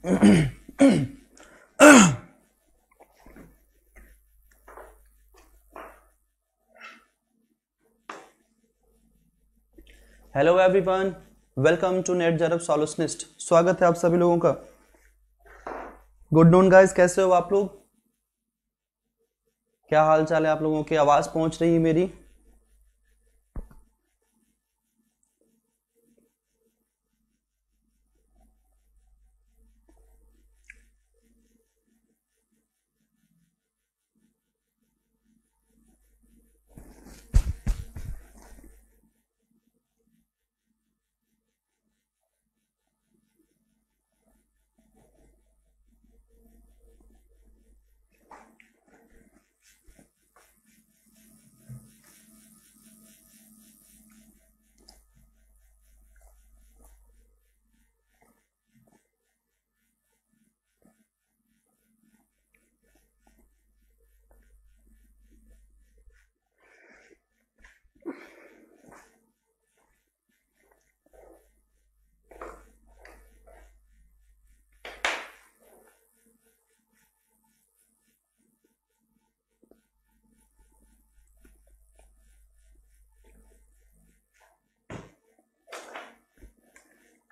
Hello everyone welcome to net जरब solutionist स्वागत है आप सभी लोगों का गुड नून गाइस कैसे हो आप लोग क्या हाल चाल है आप लोगों की आवाज पहुंच रही है मेरी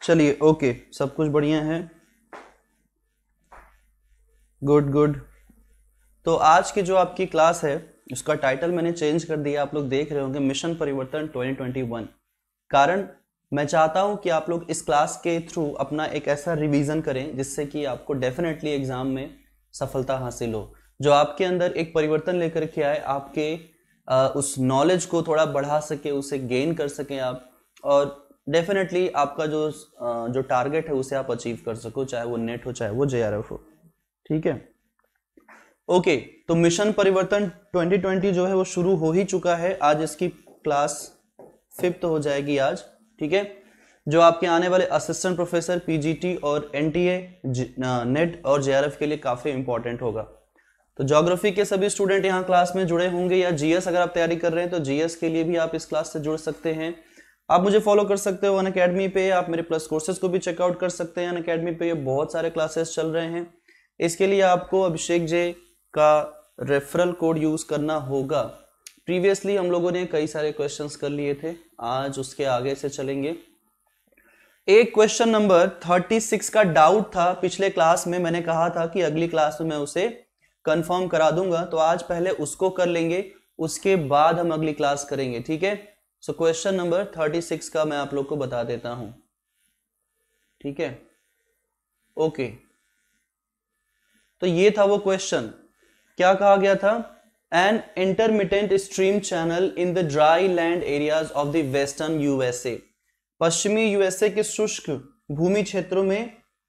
चलिए ओके सब कुछ बढ़िया है गुड गुड तो आज की जो आपकी क्लास है उसका टाइटल मैंने चेंज कर दिया आप लोग देख रहे होंगे मिशन परिवर्तन 2021 कारण मैं चाहता हूं कि आप लोग इस क्लास के थ्रू अपना एक ऐसा रिवीजन करें जिससे कि आपको डेफिनेटली एग्जाम में सफलता हासिल हो जो आपके अंदर एक परिवर्तन लेकर के आए आपके आ, उस नॉलेज को थोड़ा बढ़ा सके उसे गेन कर सकें आप और डेफिनेटली आपका जो जो टारगेट है उसे आप अचीव कर सको चाहे वो नेट हो चाहे वो जे हो ठीक है ओके okay, तो मिशन परिवर्तन 2020 जो है वो शुरू हो ही चुका है आज इसकी क्लास फिफ्थ हो जाएगी आज ठीक है जो आपके आने वाले असिस्टेंट प्रोफेसर पीजीटी और एनटीए नेट और जेआरएफ के लिए काफ़ी इंपॉर्टेंट होगा तो जोग्राफी के सभी स्टूडेंट यहाँ क्लास में जुड़े होंगे या जीएस अगर आप तैयारी कर रहे हैं तो जीएस के लिए भी आप इस क्लास से जुड़ सकते हैं आप मुझे फॉलो कर सकते हो अन अकेडमी पे आप मेरे प्लस कोर्सेज को भी चेकआउट कर सकते हैं अन अकेडमी पे बहुत सारे क्लासेस चल रहे हैं इसके लिए आपको अभिषेक जे का रेफरल कोड यूज करना होगा प्रीवियसली हम लोगों ने कई सारे क्वेश्चंस कर लिए थे आज उसके आगे से चलेंगे एक क्वेश्चन नंबर 36 का डाउट था पिछले क्लास में मैंने कहा था कि अगली क्लास में मैं उसे कंफर्म करा दूंगा तो आज पहले उसको कर लेंगे उसके बाद हम अगली क्लास करेंगे ठीक है so question number thirty six का मैं आप लोग को बता देता हूं ठीक है ओके तो ये था वो क्वेश्चन क्या कहा गया था an intermediate stream channel in the dry land areas of the western USA पश्चिमी यूएसए के शुष्क भूमि क्षेत्रों में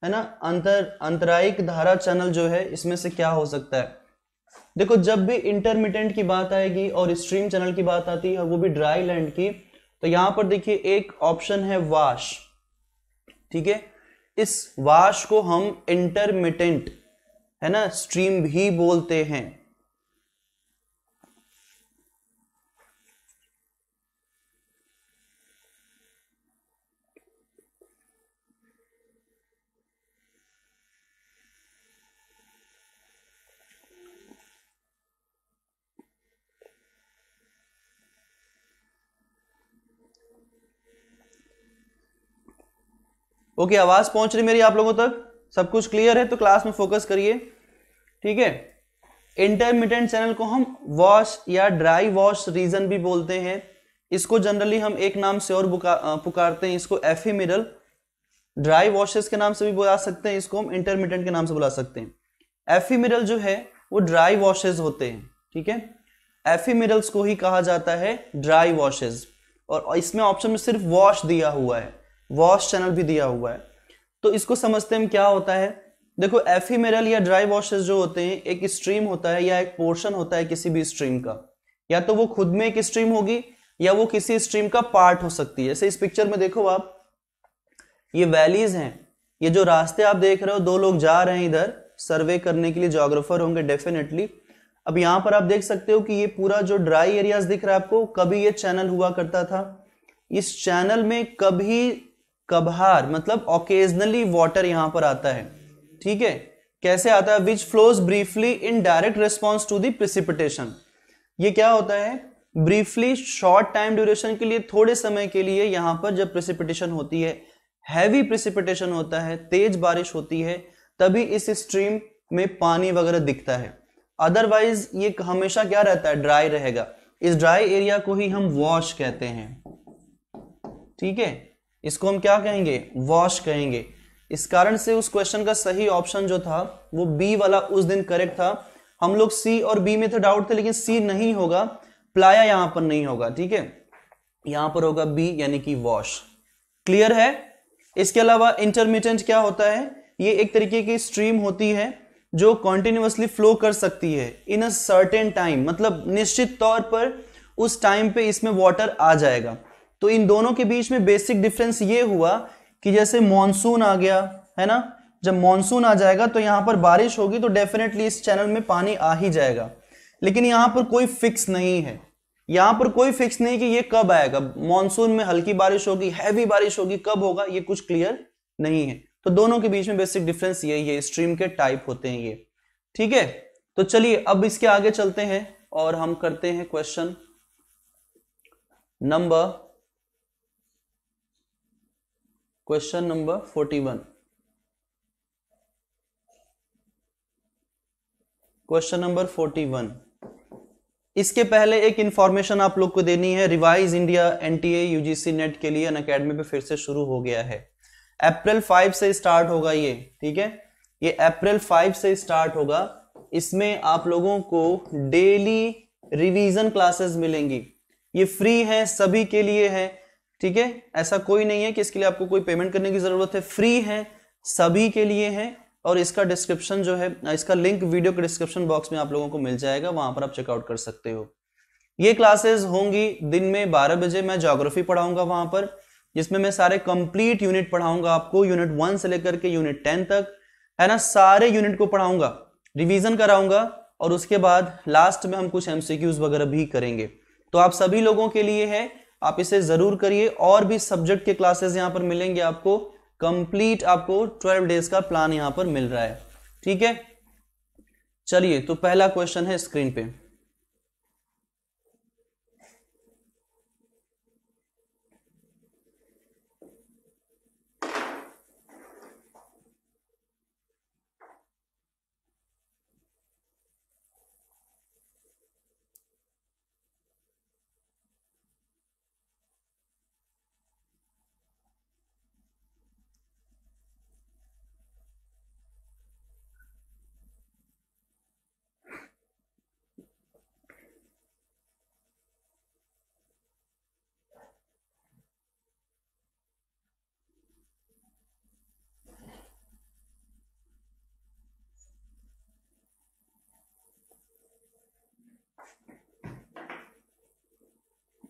है ना अंतर अंतरायिक धारा चैनल जो है इसमें से क्या हो सकता है देखो जब भी इंटरमीडियंट की बात आएगी और स्ट्रीम चैनल की बात आती है वो भी ड्राई लैंड की तो यहां पर देखिए एक ऑप्शन है वाश ठीक है इस वाश को हम इंटरमीडियंट है ना स्ट्रीम भी बोलते हैं ओके आवाज पहुंच रही मेरी आप लोगों तक सब कुछ क्लियर है तो क्लास में फोकस करिए ठीक है इंटरमीडियंट चैनल को हम वॉश या ड्राई वॉश रीजन भी बोलते हैं इसको जनरली हम एक नाम से और पुकारते हैं इसको मिरल ड्राई वॉशेस के नाम से भी बुला सकते हैं इसको हम इंटरमीडियंट के नाम से बुला सकते हैं मिरल जो है वो ड्राई वॉशेज होते हैं ठीक है मिरल्स को ही कहा जाता है ड्राई वॉशेस और इसमें ऑप्शन में सिर्फ वॉश दिया हुआ है वॉश चैनल भी दिया हुआ है तो इसको समझते हैं क्या होता है देखो एफीमेरल या ड्राई वॉशेस जो होते हैं एक स्ट्रीम होता है या एक पोर्शन होता है किसी भी स्ट्रीम का या तो वो खुद में एक स्ट्रीम होगी या वो किसी स्ट्रीम का पार्ट हो सकती है जैसे इस पिक्चर में देखो आप ये वैलीज हैं ये जो रास्ते आप देख रहे हो दो लोग जा रहे हैं इधर सर्वे करने के लिए जोग्राफर होंगे डेफिनेटली अब यहां पर आप देख सकते हो कि ये पूरा जो ड्राई एरियाज दिख रहा है आपको कभी ये चैनल हुआ करता था इस चैनल में कभी कभार मतलब ओकेजनली वाटर यहां पर आता है ठीक है कैसे आता है which flows briefly in direct response to precipitation ये क्या होता है ब्रीफली शॉर्ट टाइम ड्यूरेशन के लिए थोड़े समय के लिए यहां पर जब प्रिसिपिटेशन होती है हैवी प्रिसिपिटेशन होता है तेज बारिश होती है तभी इस स्ट्रीम में पानी वगैरह दिखता है अदरवाइज ये हमेशा क्या रहता है ड्राई रहेगा इस ड्राई एरिया को ही हम वॉश कहते हैं ठीक है इसको हम क्या कहेंगे वॉश कहेंगे इस कारण से उस क्वेश्चन का सही ऑप्शन जो था वो बी वाला उस दिन करेक्ट था हम लोग सी और बी में तो डाउट थे लेकिन सी नहीं होगा प्लाया यहां पर नहीं होगा ठीक है यहां पर होगा बी यानी कि वॉश क्लियर है इसके अलावा इंटरमीडियंट क्या होता है ये एक तरीके की स्ट्रीम होती है जो कॉन्टिन्यूसली फ्लो कर सकती है इन अ सर्टेन टाइम मतलब निश्चित तौर पर उस टाइम पे इसमें वाटर आ जाएगा तो इन दोनों के बीच में बेसिक डिफरेंस ये हुआ कि जैसे मानसून आ गया है ना जब मानसून आ जाएगा तो यहां पर बारिश होगी तो डेफिनेटली इस चैनल में पानी आ ही जाएगा लेकिन यहां पर कोई फिक्स नहीं है यहां पर कोई फिक्स नहीं कि ये कब आएगा मानसून में हल्की बारिश होगी हैवी बारिश होगी कब होगा ये कुछ क्लियर नहीं है तो दोनों के बीच में बेसिक डिफरेंस यही है स्ट्रीम के टाइप होते हैं ये ठीक है तो चलिए अब इसके आगे चलते हैं और हम करते हैं question number question number forty one question number forty one इसके पहले एक इंफॉर्मेशन आप लोग को देनी है revise India NTA UGC net के लिए अन अकेडमी पे फिर से शुरू हो गया है अप्रैल फाइव से स्टार्ट होगा ये ठीक है ये अप्रैल फाइव से स्टार्ट होगा इसमें आप लोगों को डेली रिवीजन क्लासेस मिलेंगी ये फ्री है सभी के लिए है ठीक है ऐसा कोई नहीं है कि इसके लिए आपको कोई पेमेंट करने की ज़रूरत है फ्री है सभी के लिए है और इसका डिस्क्रिप्शन जो है इसका लिंक वीडियो के डिस्क्रिप्शन बॉक्स में आप लोगों को मिल जाएगा वहां पर आप चेकआउट कर सकते हो ये क्लासेस होंगी दिन में 12 बजे मैं जोग्राफी पढ़ाऊंगा वहां पर जिसमें मैं सारे कंप्लीट यूनिट पढ़ाऊंगा आपको यूनिट वन से लेकर के यूनिट टेन तक है ना सारे यूनिट को पढ़ाऊंगा रिवीजन कराऊंगा और उसके बाद लास्ट में हम कुछ एमसीक्यूज वगैरह भी करेंगे तो आप सभी लोगों के लिए है आप इसे जरूर करिए और भी सब्जेक्ट के क्लासेस यहां पर मिलेंगे आपको कंप्लीट आपको ट्वेल्व डेज का प्लान यहां पर मिल रहा है ठीक है चलिए तो पहला क्वेश्चन है स्क्रीन पे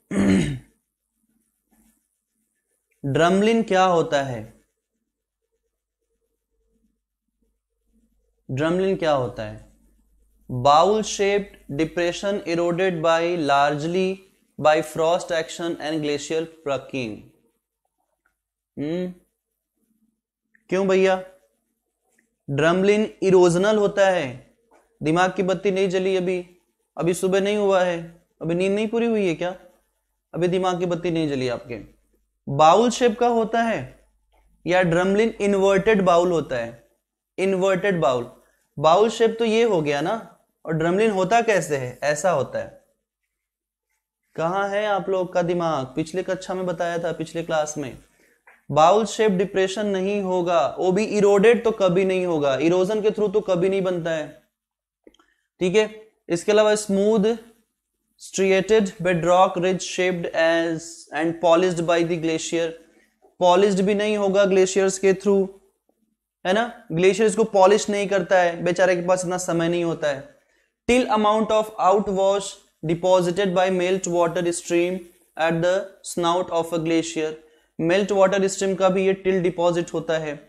ड्रमलिन क्या होता है ड्रमलिन क्या होता है bowl shaped depression eroded by largely by frost action and glacier plucking hmm? क्यों भैया ड्रमलिन इरोजनल होता है दिमाग की बत्ती नहीं जली अभी अभी सुबह नहीं हुआ है अभी नींद नहीं पूरी हुई है क्या अभी दिमाग की बत्ती नहीं जली आपके बाउल शेप का होता है या ड्रमलिन इन्वर्टेड बाउल होता है इन्वर्टेड बाउल बाउल शेप तो ये हो गया ना और ड्रमलिन होता कैसे है ऐसा होता है कहा है आप लोग का दिमाग पिछले कक्षा में बताया था पिछले क्लास में बाउल शेप डिप्रेशन नहीं होगा वो भी इरोडेड तो कभी नहीं होगा इरोजन के थ्रू तो कभी नहीं बनता है ठीक है इसके अलावा smooth striated bedrock ridge shaped edge and polished by the glacier polished भी नहीं होगा ग्लेशियर्स के थ्रू है ना ग्लेशियर्स को पॉलिश नहीं करता है बेचारे के पास इतना समय नहीं होता है till amount of out wash deposited by melt water stream at the snout of a glacier melt water stream का भी ये टिल डिपॉजिट होता है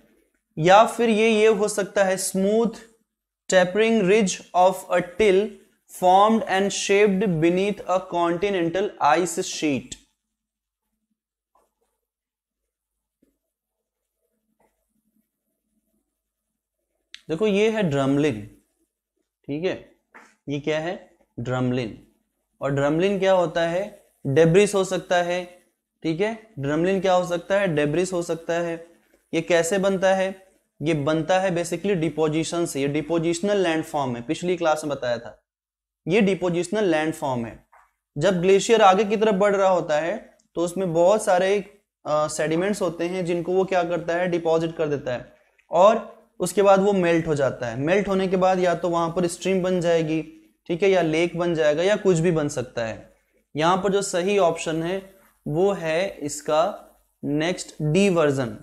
या फिर ये ये हो सकता है smooth tapering ridge of a till formed and shaped beneath a continental ice sheet. देखो ये है ड्रमलिन ठीक है ये क्या है ड्रमलिन और ड्रमलिन क्या होता है डेब्रिस हो सकता है ठीक है ड्रमलिन क्या हो सकता है डेब्रिस हो सकता है ये कैसे बनता है ये बनता है बेसिकली डिपोजिशन से ये डिपोजिशनल लैंडफॉर्म है पिछली क्लास में बताया था ये डिपोजिशनल लैंड फॉर्म है जब ग्लेशियर आगे की तरफ बढ़ रहा होता है तो उसमें बहुत सारे सेडिमेंट्स होते हैं जिनको वो क्या करता है डिपॉजिट कर देता है और उसके बाद वो मेल्ट हो जाता है मेल्ट होने के बाद या तो वहां पर स्ट्रीम बन जाएगी ठीक है या लेक बन जाएगा या कुछ भी बन सकता है यहां पर जो सही ऑप्शन है वो है इसका नेक्स्ट डी वर्जन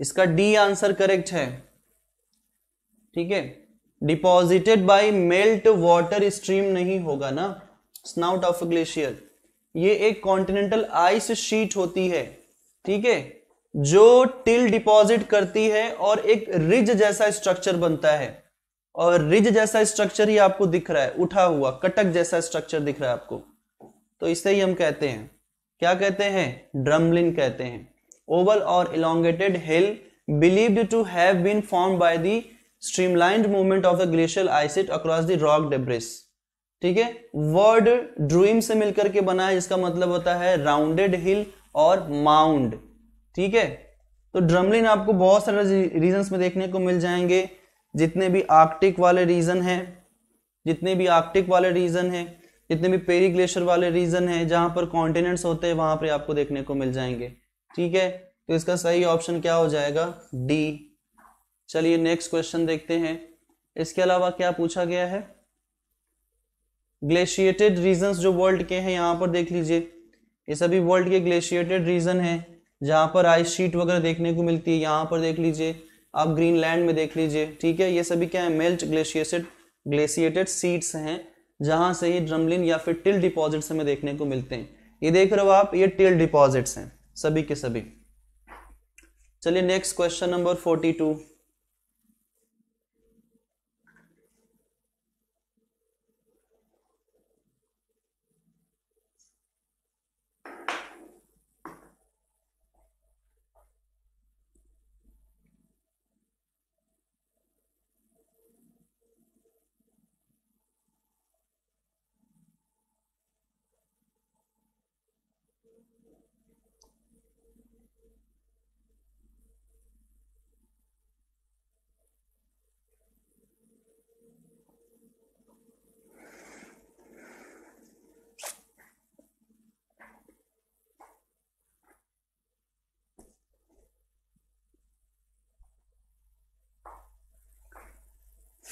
इसका डी आंसर करेक्ट है ठीक है deposited by melt water stream नहीं होगा ना स्नाउट ऑफ ग्लेशियर ये एक कॉन्टिनेंटल आइस शीट होती है ठीक है जो टिल डिपॉजिट करती है और एक रिज जैसा स्ट्रक्चर बनता है और रिज जैसा स्ट्रक्चर ही आपको दिख रहा है उठा हुआ कटक जैसा स्ट्रक्चर दिख रहा है आपको तो इसे ही हम कहते हैं क्या कहते हैं ड्रमलिन कहते हैं ओवल और elongated hill believed to have been form by the streamlined movement of the glacial ice across the rock debris ठीक है वर्ड ड्रीम से मिलकर के बना है जिसका मतलब होता है राउंडेड हिल और माउंड ठीक है तो ड्रमलिन आपको बहुत सारे रीजन में देखने को मिल जाएंगे जितने भी आर्कटिक वाले रीजन है जितने भी आर्कटिक वाले रीजन है जितने भी पेरी ग्लेशियर वाले रीजन है जहां पर कॉन्टिनेंट्स होते हैं वहां पर आपको देखने को मिल जाएंगे ठीक है तो इसका सही ऑप्शन क्या हो जाएगा डी चलिए नेक्स्ट क्वेश्चन देखते हैं इसके अलावा क्या पूछा गया है ग्लेशिएटेड रीजन जो वर्ल्ड के हैं यहाँ पर देख लीजिए ये सभी वर्ल्ड के ग्लेशिएटेड रीजन हैं जहाँ पर आइस शीट वगैरह देखने को मिलती है यहाँ पर देख लीजिए आप ग्रीनलैंड में देख लीजिए ठीक है ये सभी क्या है मेल्ट ग्लेशिएटेड ग्लेशिएटेड सीट्स हैं जहाँ से ये ड्रमलिन या फिर टिल डिपॉजिट्स हमें देखने को मिलते हैं ये देख रहे हो आप ये टिल डिपॉजिट्स हैं सभी के सभी चलिए next question number forty two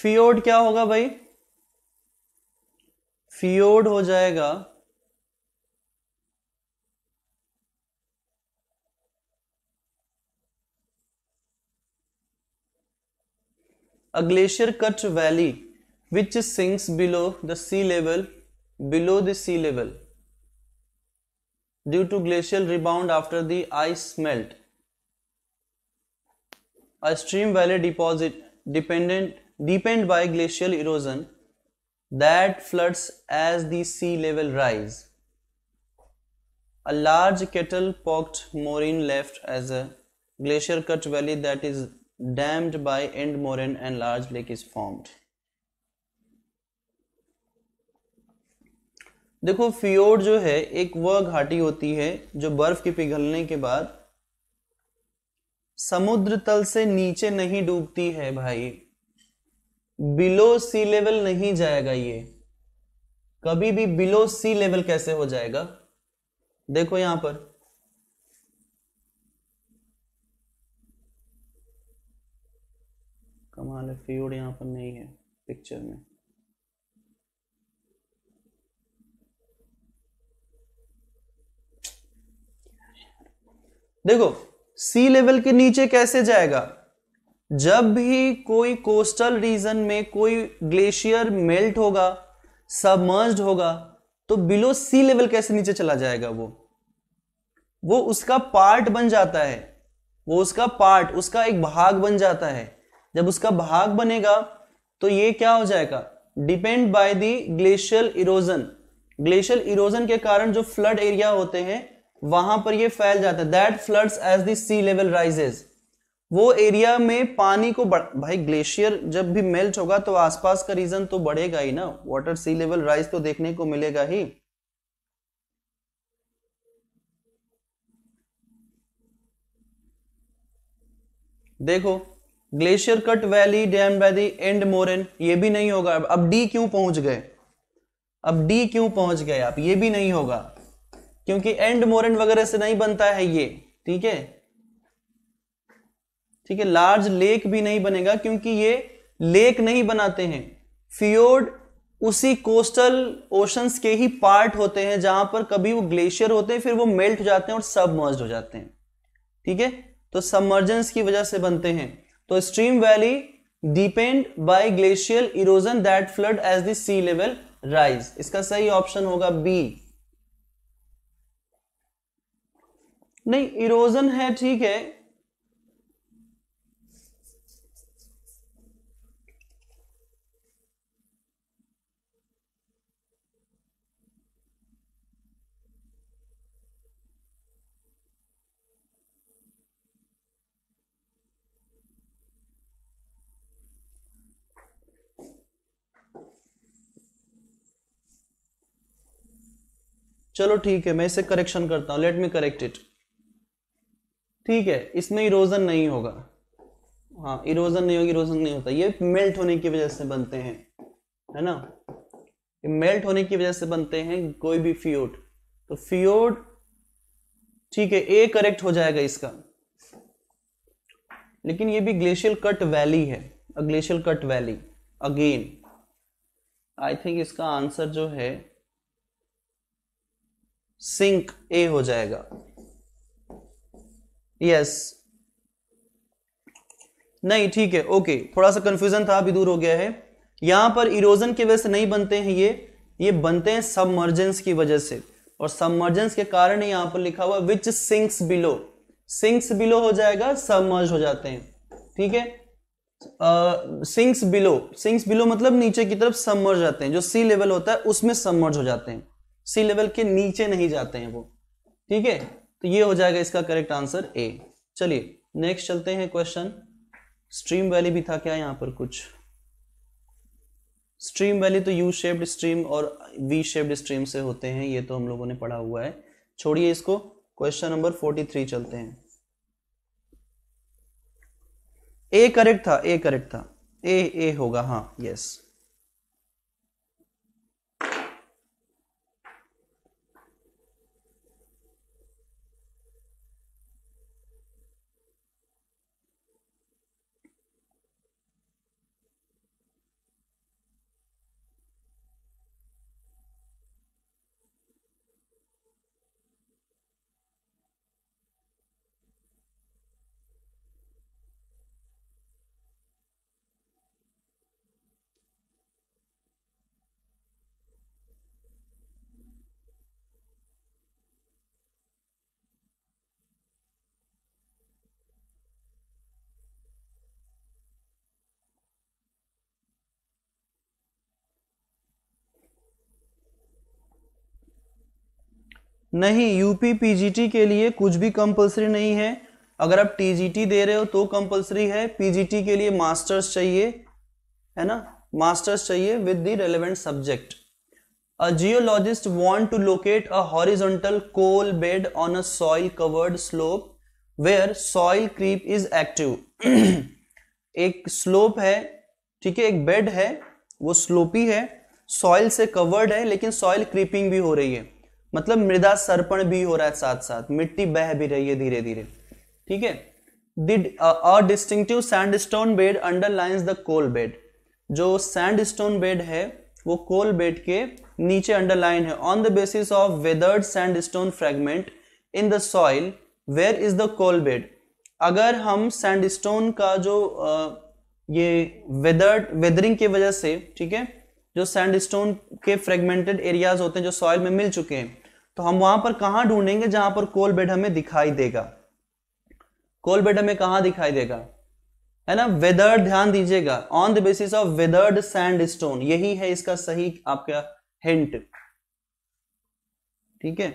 fjord क्या होगा भाई फियोड हो जाएगा a glacier cut valley which sinks below the sea level below the sea level due to glacier rebound after the ice melt a stream valley deposit dependent deepened by glacial erosion that floods as the sea level rise. A large kettle-pocked moraine left as a glacier-cut valley that is dammed by end moraine and large lake is formed. देखो fjord जो है एक वह घाटी होती है जो बर्फ के पिघलने के बाद समुद्र तल से नीचे नहीं डूबती है भाई बिलो सी लेवल नहीं जाएगा ये कभी भी बिलो सी लेवल कैसे हो जाएगा देखो यहां पर कमाल है फ्यूड यहां पर नहीं है पिक्चर में देखो सी लेवल के नीचे कैसे जाएगा जब भी कोई कोस्टल रीजन में कोई ग्लेशियर मेल्ट होगा सबमर्ज होगा तो बिलो सी लेवल कैसे नीचे चला जाएगा वो वो उसका पार्ट बन जाता है वो उसका पार्ट उसका एक भाग बन जाता है जब उसका भाग बनेगा तो ये क्या हो जाएगा depend by the glacial erosion glacial erosion के कारण जो फ्लड एरिया होते हैं वहां पर ये फैल जाता है that floods as the sea level rises वो एरिया में पानी को बढ़... भाई ग्लेशियर जब भी मेल्ट होगा तो आसपास का रीजन तो बढ़ेगा ही ना वाटर सी लेवल राइज तो देखने को मिलेगा ही देखो glacier cut valley dam valley the end moraine ये भी नहीं होगा अब डी क्यों पहुंच गए अब डी क्यों पहुंच गए आप ये भी नहीं होगा क्योंकि एंड मोरन वगैरह से नहीं बनता है ये ठीक है ठीक है लार्ज लेक भी नहीं बनेगा क्योंकि ये लेक नहीं बनाते हैं फियोर्ड उसी कोस्टल ओशंस के ही पार्ट होते हैं जहां पर कभी वो ग्लेशियर होते हैं फिर वो मेल्ट हो जाते हैं और सबमर्ज हो जाते हैं ठीक है तो सबमर्जेंस की वजह से बनते हैं तो stream valley depend by glacial erosion that flood as the sea level rise इसका सही ऑप्शन होगा बी नहीं इरोजन है ठीक है चलो ठीक है मैं इसे करेक्शन करता हूं लेट मी करेक्ट इट ठीक है इसमें इरोजन नहीं होगा हाँ इरोजन नहीं होगी इरोजन नहीं होता ये मेल्ट होने की वजह से बनते हैं है ना ये मेल्ट होने की वजह से बनते हैं कोई भी फियोड तो फियोड ठीक है ए करेक्ट हो जाएगा इसका लेकिन ये भी ग्लेशियल कट वैली है glacial cut valley again I think इसका आंसर जो है सिंक ए हो जाएगा यस नहीं ठीक है ओके थोड़ा सा कंफ्यूजन था अभी दूर हो गया है यहां पर इरोजन की वजह से नहीं बनते हैं ये ये बनते हैं सबमर्जेंस की वजह से और सबमर्जेंस के कारण यहां पर लिखा हुआ which sinks below sinks below हो जाएगा सबमर्ज हो जाते हैं ठीक है सिंक्स बिलो सिंक्स बिलो मतलब नीचे की तरफ सबमर्ज जाते हैं जो सी लेवल होता है उसमें सबमर्ज हो जाते हैं सी लेवल के नीचे नहीं जाते हैं वो ठीक है तो ये हो जाएगा इसका करेक्ट आंसर ए चलिए नेक्स्ट चलते हैं क्वेश्चन स्ट्रीम वैली भी था क्या यहां पर कुछ स्ट्रीम वैली तो यू शेप्ड स्ट्रीम और वी शेप्ड स्ट्रीम से होते हैं ये तो हम लोगों ने पढ़ा हुआ है छोड़िए इसको क्वेश्चन नंबर फोर्टी थ्री चलते हैं ए करेक्ट था ए करेक्ट था ए ए होगा हाँ यस नहीं यूपी पीजीटी के लिए कुछ भी कंपलसरी नहीं है अगर आप टीजीटी दे रहे हो तो कंपलसरी है पीजीटी के लिए मास्टर्स चाहिए है ना मास्टर्स चाहिए with the relevant subject a geologist want to locate a horizontal coal bed on a soil covered slope where soil creep is active एक स्लोप है ठीक है एक बेड है वो स्लोपी है सॉइल से कवर्ड है लेकिन सॉइल क्रीपिंग भी हो रही है मतलब मृदा सर्पण भी हो रहा है साथ साथ मिट्टी बह भी रही है धीरे धीरे ठीक है did a distinctive sandstone bed underlines the coal bed जो सैंडस्टोन बेड है वो कोल बेड के नीचे अंडरलाइन है on the basis of weathered sandstone fragment in the soil where is the coal bed अगर हम सैंडस्टोन का जो uh, ये वेदर्ड वेदरिंग की वजह से ठीक है जो सैंडस्टोन के फ्रेगमेंटेड एरियाज होते हैं जो सॉइल में मिल चुके हैं तो हम वहां पर कहा ढूंढेंगे जहां पर कोल बेड हमें दिखाई देगा कोल कोलबेड हमें कहा दिखाई देगा है ना वेदर ध्यान दीजिएगा on the basis of weathered sand stone यही है इसका सही आपका हिंट ठीक है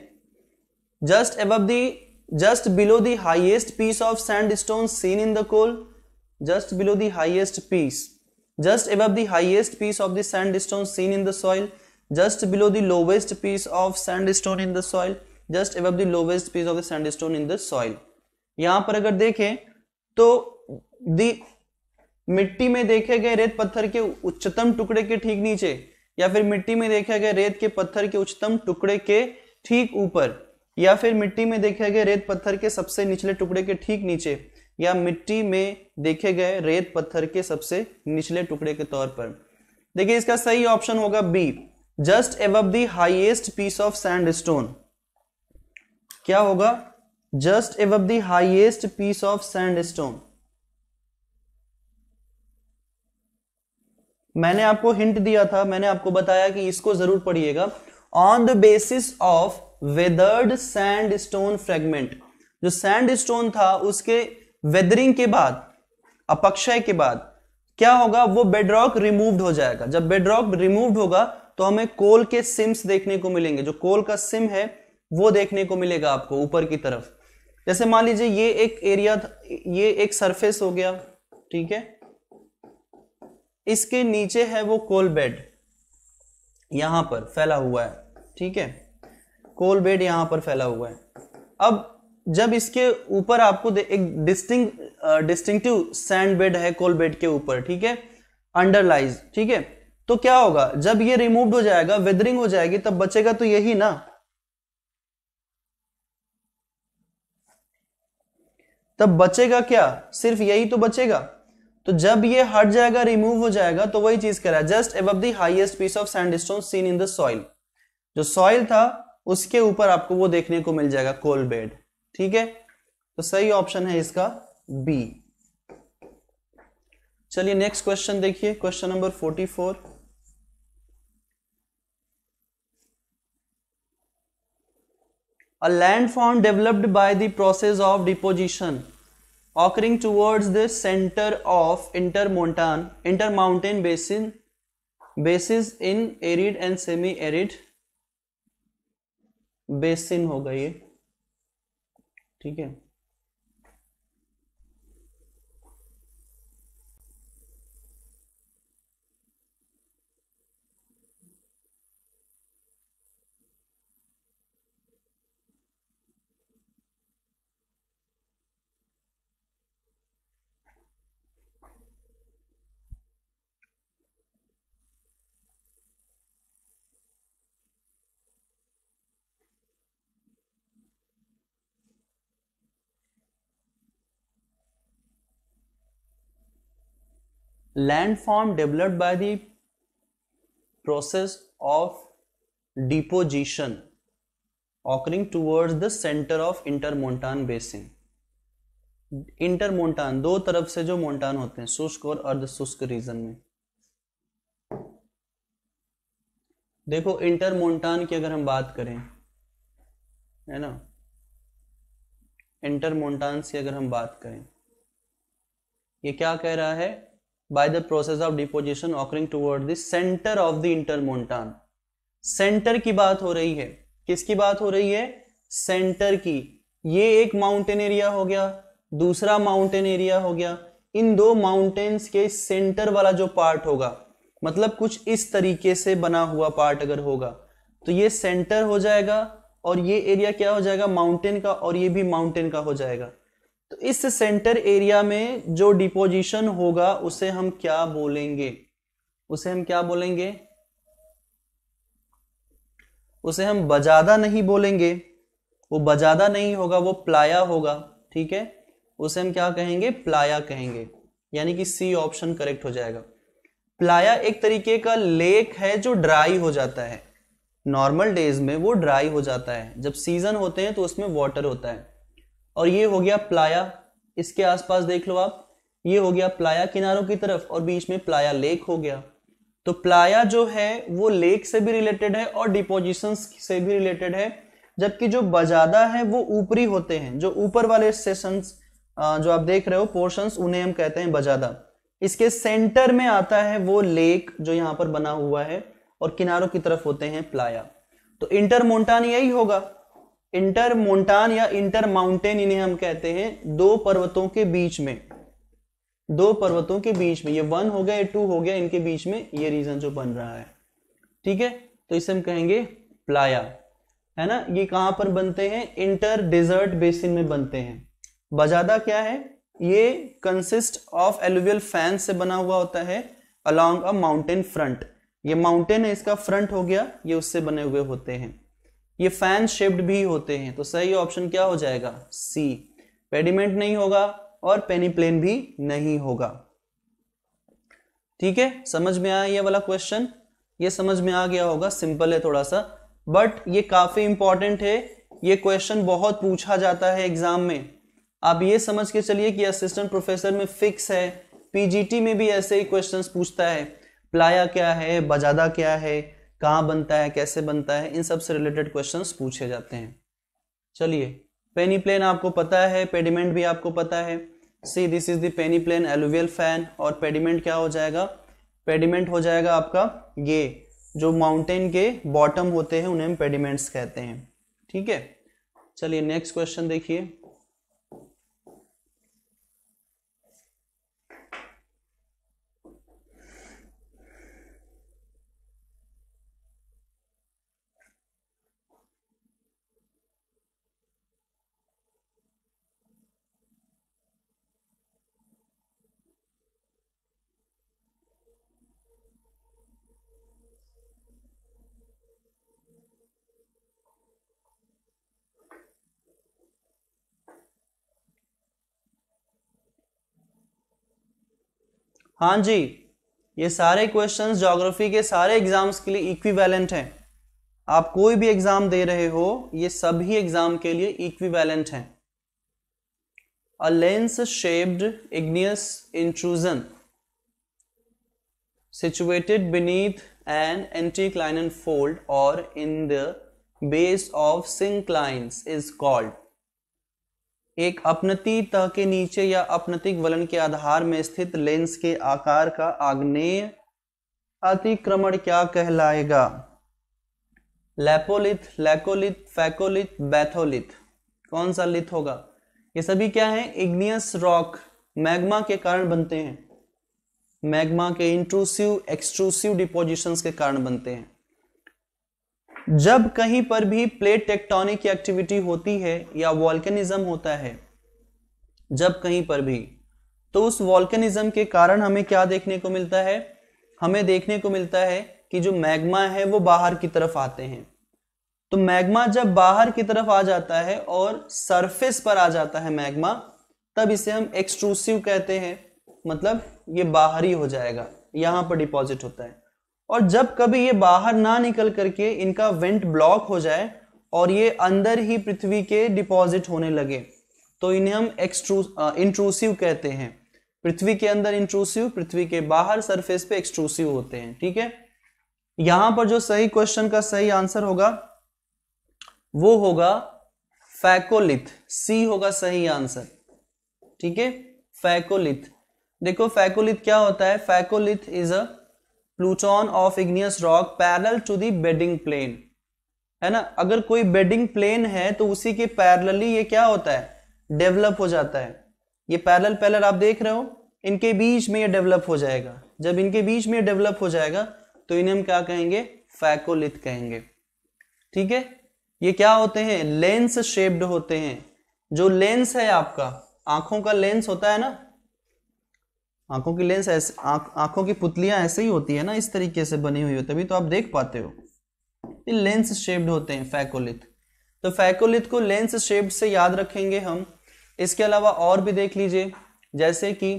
just above the just below the highest piece of sand stone seen in the coal just below the highest piece just above the highest piece of sand stone seen in the soil just below the lowest piece of sandstone in the soil just above the lowest piece of the sandstone in the soil यहां पर अगर देखें तो दी मिट्टी में देखे गए रेत पत्थर के उच्चतम टुकड़े के ठीक नीचे या फिर मिट्टी में देखे गए रेत के पत्थर के उच्चतम टुकड़े के ठीक ऊपर या फिर मिट्टी में देखे गए रेत पत्थर के सबसे निचले टुकड़े के ठीक नीचे या मिट्टी में देखे गए रेत पत्थर के सबसे निचले टुकड़े के तौर पर देखिए इसका सही ऑप्शन होगा B just above the highest piece of sandstone क्या होगा just above the highest piece of sandstone मैंने आपको हिंट दिया था मैंने आपको बताया कि इसको जरूर पढ़िएगा on the basis of weathered sand stone fragment जो सैंड स्टोन था उसके वेदरिंग के बाद अपक्षय के बाद क्या होगा वो बेडरॉक रिमूव्ड हो जाएगा जब बेडरॉक रिमूव्ड होगा तो हमें कोल के सिम्स देखने को मिलेंगे जो कोल का सिम है वो देखने को मिलेगा आपको ऊपर की तरफ जैसे मान लीजिए ये एक एरिया ये एक सरफेस हो गया ठीक है इसके नीचे है वो कोल बेड यहां पर फैला हुआ है ठीक है कोल बेड यहां पर फैला हुआ है अब जब इसके ऊपर आपको एक डिस्टिंग डिस्टिंगटिव सैंड बेड है कोल बेड के ऊपर ठीक है अंडरलाइज ठीक है तो क्या होगा जब ये रिमूव्ड हो जाएगा वेदरिंग हो जाएगी तब बचेगा तो यही ना तब बचेगा क्या सिर्फ यही तो बचेगा तो जब ये हट जाएगा रिमूव हो जाएगा तो वही चीज करा just above the highest piece of sandstone seen in the soil जो सॉइल था उसके ऊपर आपको वो देखने को मिल जाएगा कोल बेड ठीक है तो सही ऑप्शन है इसका बी चलिए नेक्स्ट क्वेश्चन देखिए question number forty four a landform developed by the process of deposition occurring towards the center of intermountain intermountain basin basis in arid and semi arid basin. होगा ये landform developed by the process of deposition occurring towards the center of intermontan basin इंटरमोन्टान दो तरफ से जो मोन्टान होते हैं शुष्क और अर्ध शुष्क रीजन में देखो इंटरमोन्टान की अगर हम बात करें है ना इंटरमोन्टान से अगर हम बात करें ये क्या कह रहा है by the process of deposition occurring toward the center of the intermontan center की बात हो रही है किसकी बात हो रही है सेंटर की ये एक माउंटेन एरिया हो गया दूसरा माउंटेन एरिया हो गया इन दो माउंटेन्स के सेंटर वाला जो पार्ट होगा मतलब कुछ इस तरीके से बना हुआ पार्ट अगर होगा तो ये सेंटर हो जाएगा और ये एरिया क्या हो जाएगा माउंटेन का और ये भी माउंटेन का हो जाएगा तो इस सेंटर एरिया में जो डिपोजिशन होगा उसे हम क्या बोलेंगे उसे हम क्या बोलेंगे उसे हम बजादा नहीं बोलेंगे वो बजादा नहीं होगा वो प्लाया होगा ठीक है उसे हम क्या कहेंगे प्लाया कहेंगे यानी कि सी ऑप्शन करेक्ट हो जाएगा प्लाया एक तरीके का लेक है जो ड्राई हो जाता है नॉर्मल डेज में वो ड्राई हो जाता है जब सीजन होते हैं तो उसमें वाटर होता है और ये हो गया प्लाया इसके आसपास देख लो आप ये हो गया प्लाया किनारों की तरफ और बीच में प्लाया लेक हो गया तो प्लाया जो है वो लेक से भी रिलेटेड है और डिपोजिशन से भी रिलेटेड है जबकि जो बजादा है वो ऊपरी होते हैं जो ऊपर वाले सेशंस जो आप देख रहे हो पोर्शंस उन्हें हम कहते हैं बजादा इसके सेंटर में आता है वो लेक जो यहाँ पर बना हुआ है और किनारों की तरफ होते हैं प्लाया तो इंटरमोन्टान यही होगा इंटर मोन्टान या इंटर माउंटेन इन्हें हम कहते हैं दो पर्वतों के बीच में दो पर्वतों के बीच में ये वन हो गया टू हो गया इनके बीच में ये रीजन जो बन रहा है ठीक है तो इसे हम कहेंगे प्लाया है ना ये कहां पर बनते हैं इंटर डेजर्ट बेसिन में बनते हैं बजादा क्या है ये कंसिस्ट ऑफ एलुवियल फैन से बना हुआ होता है अलॉन्ग अ माउंटेन फ्रंट ये माउंटेन है इसका फ्रंट हो गया ये उससे बने हुए होते हैं ये फैन शेप्ड भी होते हैं तो सही ऑप्शन क्या हो जाएगा सी पेडिमेंट नहीं होगा और पेनीप्लेन भी नहीं होगा ठीक है समझ में आया ये वाला क्वेश्चन ये समझ में आ गया होगा सिंपल है थोड़ा सा बट ये काफी इंपॉर्टेंट है ये क्वेश्चन बहुत पूछा जाता है एग्जाम में आप ये समझ के चलिए कि असिस्टेंट प्रोफेसर में फिक्स है पीजीटी में भी ऐसे ही क्वेश्चन पूछता है प्लाया क्या है बजादा क्या है कहाँ बनता है कैसे बनता है इन सब से रिलेटेड क्वेश्चन पूछे जाते हैं चलिए पेनी प्लेन आपको पता है पेडिमेंट भी आपको पता है see this is the plain alluvial fan और पेडिमेंट क्या हो जाएगा पेडिमेंट हो जाएगा आपका ये जो माउंटेन के बॉटम होते हैं उन्हें हम पेडिमेंट्स कहते हैं ठीक है चलिए नेक्स्ट क्वेश्चन देखिए हाँ जी ये सारे क्वेश्चन जोग्राफी के सारे एग्जाम्स के लिए इक्विवेलेंट हैं आप कोई भी एग्जाम दे रहे हो ये सभी एग्जाम के लिए इक्विवेलेंट हैं a lens shaped igneous intrusion beneath beneath anticline fold और in the base of sink synclines is called एक अपनति तह के नीचे या अपनतिक वलन के आधार में स्थित लेंस के आकार का आग्नेय अतिक्रमण क्या कहलाएगा लैपोलिथ लैकोलिथ फैकोलिथ बैथोलिथ कौन सा लिथ होगा ये सभी क्या है इग्नियस रॉक मैग्मा के कारण बनते हैं मैग्मा के इंट्रूसिव एक्सट्रूसिव डिपोजिशंस के कारण बनते हैं जब कहीं पर भी प्लेट टेक्टोनिक की एक्टिविटी होती है या वॉल्केनिज्म होता है जब कहीं पर भी तो उस वॉल्केनिज्म के कारण हमें क्या देखने को मिलता है हमें देखने को मिलता है कि जो मैग्मा है वो बाहर की तरफ आते हैं तो मैग्मा जब बाहर की तरफ आ जाता है और सरफेस पर आ जाता है मैग्मा तब इसे हम एक्सट्रूसिव कहते हैं मतलब ये बाहरी हो जाएगा यहां पर डिपॉजिट होता है और जब कभी ये बाहर ना निकल करके इनका वेंट ब्लॉक हो जाए और ये अंदर ही पृथ्वी के डिपॉजिट होने लगे तो इन्हें हम एक्सट्रू इंट्रूसिव कहते हैं पृथ्वी के अंदर इंट्रूसिव पृथ्वी के बाहर सरफेस पे एक्सट्रूसिव होते हैं ठीक है यहां पर जो सही क्वेश्चन का सही आंसर होगा वो होगा फैकोलिथ सी होगा सही आंसर ठीक है फैकोलिथ देखो फैकोलिथ क्या होता है phacolith is a pluton of igneous rock parallel to the bedding plane है ना अगर कोई बेडिंग प्लेन है तो उसी के पैरलली ये क्या होता है डेवलप हो जाता है ये पैरल पैरल आप देख रहे हो इनके बीच में ये डेवलप हो जाएगा जब इनके बीच में डेवलप हो जाएगा तो इन्हें हम क्या कहेंगे फैकोलिथ कहेंगे ठीक है ये क्या होते हैं लेंस शेप्ड होते हैं जो लेंस है आपका आंखों का लेंस होता है ना आंखों की लेंस ऐसे आँख आंखों की पुतलियां ऐसे ही होती है ना इस तरीके से बनी हुई है तभी तो आप देख पाते हो ये लेंस शेप्ड होते हैं फैकोलिथ तो फैकोलिथ को लेंस शेप्ड से याद रखेंगे हम इसके अलावा और भी देख लीजिए जैसे कि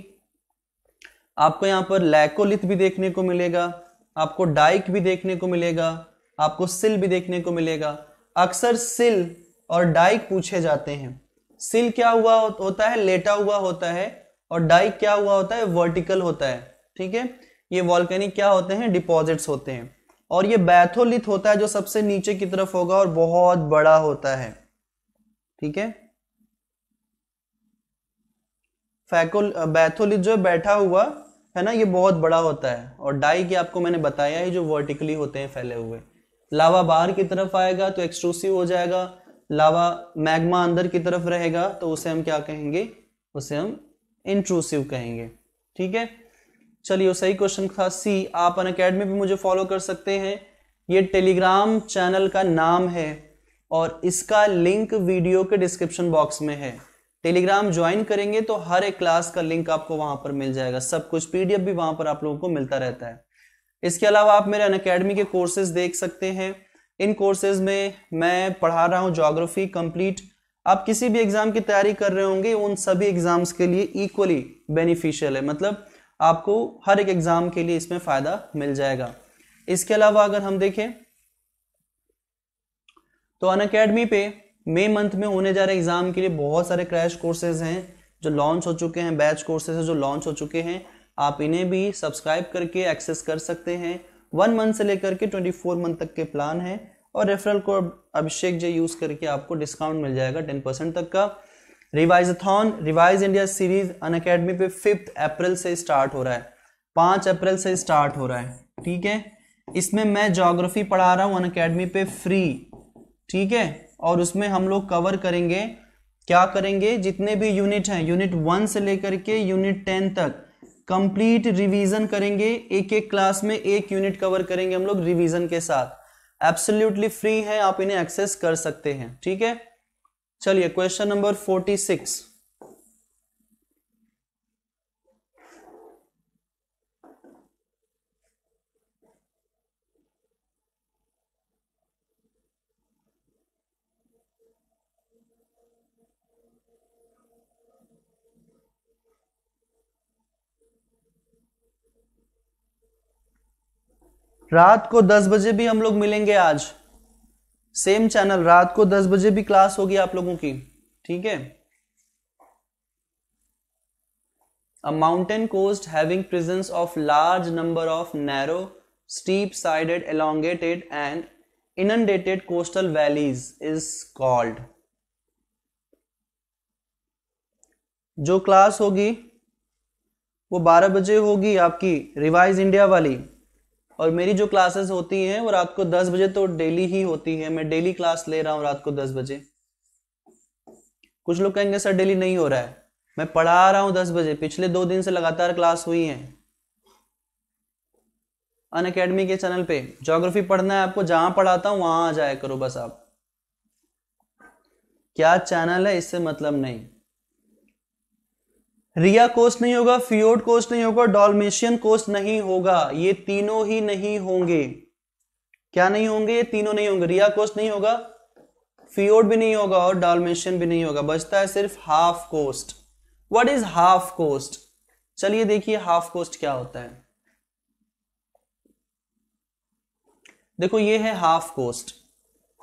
आपको यहाँ पर लैकोलिथ भी देखने को मिलेगा आपको डाइक भी देखने को मिलेगा आपको सिल भी देखने को मिलेगा अक्सर सिल और डाइक पूछे जाते हैं सिल क्या हुआ होता है लेटा हुआ होता है और डाई क्या हुआ होता है वर्टिकल होता है ठीक है ये वॉल्केनिक क्या होते हैं डिपॉजिट्स होते हैं और ये बैथोलिथ होता है जो सबसे नीचे की तरफ होगा और बहुत बड़ा होता है ठीक है फैकोल बैथोलिथ जो बैठा हुआ है ना ये बहुत बड़ा होता है और डाई की आपको मैंने बताया है जो वर्टिकली होते हैं फैले हुए लावा बाहर की तरफ आएगा तो एक्सट्रूसिव हो जाएगा लावा मैग्मा अंदर की तरफ रहेगा तो उसे हम क्या कहेंगे उसे हम इंट्रूसिव कहेंगे ठीक है चलिए सही क्वेश्चन था सी आप अन अकेडमी भी मुझे फॉलो कर सकते हैं ये टेलीग्राम चैनल का नाम है और इसका लिंक वीडियो के डिस्क्रिप्शन बॉक्स में है टेलीग्राम ज्वाइन करेंगे तो हर एक क्लास का लिंक आपको वहां पर मिल जाएगा सब कुछ पीडीएफ भी वहां पर आप लोगों को मिलता रहता है इसके अलावा आप मेरे अन अकेडमी के कोर्सेज देख सकते हैं इन कोर्सेज में मैं पढ़ा रहा हूँ जोग्राफी कंप्लीट आप किसी भी एग्जाम की तैयारी कर रहे होंगे उन सभी एग्जाम्स के लिए इक्वली बेनिफिशियल है मतलब आपको हर एक एग्जाम के लिए इसमें फायदा मिल जाएगा इसके अलावा अगर हम देखें तो अन अकेडमी पे मई मंथ में होने जा रहे एग्जाम के लिए बहुत सारे क्रैश कोर्सेज हैं जो लॉन्च हो चुके हैं बैच कोर्सेज है जो लॉन्च हो चुके हैं आप इन्हें भी सब्सक्राइब करके एक्सेस कर सकते हैं वन मंथ से लेकर के ट्वेंटी फोर मंथ तक के प्लान है और रेफरल कोड अभिषेक जय यूज़ करके आपको डिस्काउंट मिल जाएगा टेन परसेंट तक का revisethon revise India series Unacademy पे फिफ्थ अप्रैल से स्टार्ट हो रहा है पांच अप्रैल से स्टार्ट हो रहा है ठीक है इसमें मैं जोग्राफी पढ़ा रहा हूँ अन अकेडमी पे फ्री ठीक है और उसमें हम लोग कवर करेंगे क्या करेंगे जितने भी यूनिट हैं यूनिट वन से लेकर के यूनिट टेन तक कंप्लीट रिवीजन करेंगे एक एक क्लास में एक यूनिट कवर करेंगे हम लोग रिवीजन के साथ एब्सोल्यूटली फ्री है आप इन्हें एक्सेस कर सकते हैं ठीक है चलिए क्वेश्चन नंबर फोर्टी सिक्स रात को दस बजे भी हम लोग मिलेंगे आज सेम चैनल रात को दस बजे भी क्लास होगी आप लोगों की ठीक है a mountain coast having presence of large number of narrow steep sided elongated and indented coastal valleys is called जो क्लास होगी वो 12 बजे होगी आपकी रिवाइज इंडिया वाली और मेरी जो क्लासेस होती हैं वो रात को दस बजे तो डेली ही होती है मैं डेली क्लास ले रहा हूँ रात को दस बजे कुछ लोग कहेंगे सर डेली नहीं हो रहा है मैं पढ़ा रहा हूँ दस बजे पिछले दो दिन से लगातार क्लास हुई है अन अकेडमी के चैनल पे ज्योग्राफी पढ़ना है आपको जहां पढ़ाता हूँ वहां आ जाया करो बस आप क्या चैनल है इससे मतलब नहीं रिया कोस्ट नहीं होगा फियोड कोस्ट नहीं होगा डॉलमेशियन कोस्ट नहीं होगा ये तीनों ही नहीं होंगे क्या नहीं होंगे ये तीनों नहीं होंगे रिया कोस्ट नहीं होगा फियोड भी नहीं होगा और डॉलमेशियन भी नहीं होगा बचता है सिर्फ haff coast what is haff coast चलिए देखिए हाफ कोस्ट क्या होता है देखो ये है हाफ कोस्ट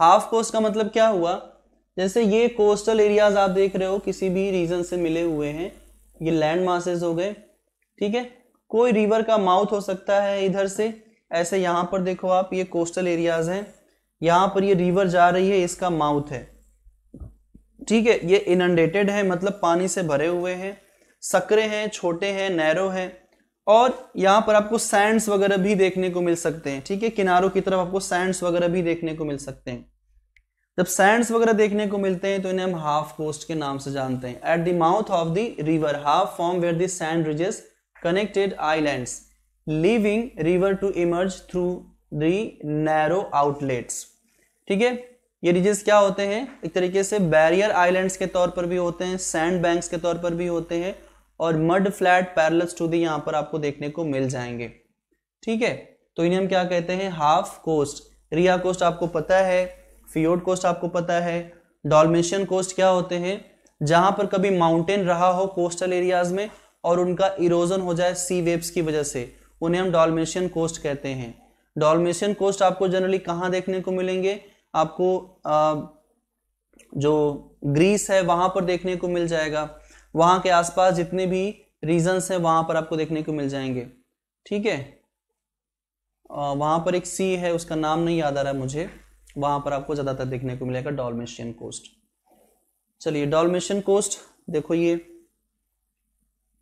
हाफ कोस्ट का मतलब क्या हुआ जैसे ये कोस्टल एरियाज आप देख रहे हो किसी भी रीजन से मिले हुए हैं ये लैंड मासेस हो गए ठीक है कोई रिवर का माउथ हो सकता है इधर से ऐसे यहां पर देखो आप ये कोस्टल एरियाज हैं यहां पर ये रिवर जा रही है इसका माउथ है ठीक है ये इनंडेटेड है मतलब पानी से भरे हुए हैं सकरे हैं छोटे हैं नैरो हैं और यहाँ पर आपको सैंड्स वगैरह भी देखने को मिल सकते हैं ठीक है किनारों की तरफ आपको सैंड्स वगैरह भी देखने को मिल सकते हैं जब सैंड्स वगैरह देखने को मिलते हैं तो इन्हें हम हाफ कोस्ट के नाम से जानते हैं at the mouth of the river haff form where the sand ridges connected islands leaving river to emerge through the narrow outlets ठीक है ये रिजेस क्या होते हैं एक तरीके से बैरियर आइलैंड्स के तौर पर भी होते हैं सैंड बैंक्स के तौर पर भी होते हैं और mud flat parallels to the यहाँ पर आपको देखने को मिल जाएंगे ठीक है तो इन्हें हम क्या कहते हैं हाफ कोस्ट रिया कोस्ट आपको पता है फियोड कोस्ट आपको पता है डॉलमेशियन कोस्ट क्या होते हैं जहां पर कभी माउंटेन रहा हो कोस्टल एरियाज में और उनका इरोजन हो जाए सी वेव्स की वजह से उन्हें हम डॉलमेशियन कोस्ट कहते हैं डॉलमेशियन कोस्ट आपको जनरली कहाँ देखने को मिलेंगे आपको आ, जो ग्रीस है वहां पर देखने को मिल जाएगा वहां के आसपास जितने भी रीजन्स हैं वहां पर आपको देखने को मिल जाएंगे ठीक है वहां पर एक सी है उसका नाम नहीं याद आ रहा मुझे वहां पर आपको ज़्यादातर देखने को मिलेगा डॉलमेशियन कोस्ट चलिए डॉलमेशियन कोस्ट देखो ये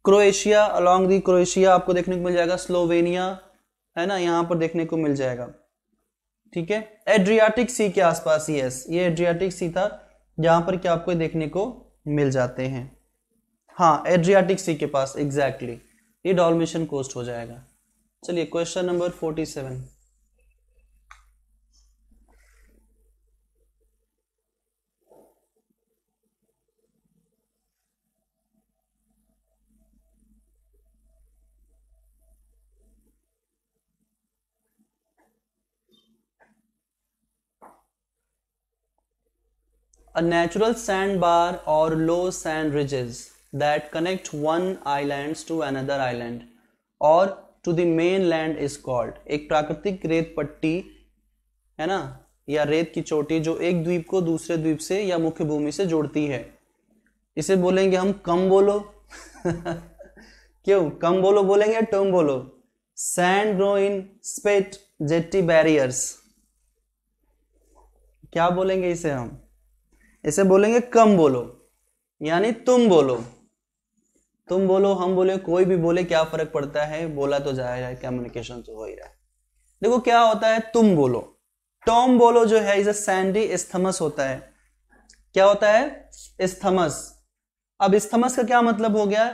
क्रोएशिया अलोंग दी क्रोएशिया आपको देखने को मिल जाएगा स्लोवेनिया है ना यहाँ पर देखने को मिल जाएगा ठीक है एड्रियाटिक सी के आसपास यस ये एड्रियाटिक सी था यहां पर क्या आपको देखने को मिल जाते हैं हाँ एड्रियाटिक सी के पास एग्जैक्टली exactly. ये डॉलमेशन कोस्ट हो जाएगा चलिए question number forty seven a natural sandbar or low sand ridges that connect one island to another island or to the mainland is called एक प्राकृतिक रेत पट्टी है ना या रेत की चोटी जो एक द्वीप को दूसरे द्वीप से या मुख्य भूमि से जोड़ती है इसे बोलेंगे हम कम बोलो क्यों कम बोलो बोलेंगे टर्म बोलो sand groyne spit jetty barriers क्या बोलेंगे इसे हम इसे बोलेंगे कम बोलो यानी तुम बोलो तुम बोलो हम बोले कोई भी बोले क्या फर्क पड़ता है बोला तो जाहिर है कम्युनिकेशन तो हो ही रहा है देखो क्या होता है तुम बोलो टॉम बोलो जो है इज अ सैंडी इस्थमस होता है क्या होता है इस्थमस अब इस्थमस का क्या मतलब हो गया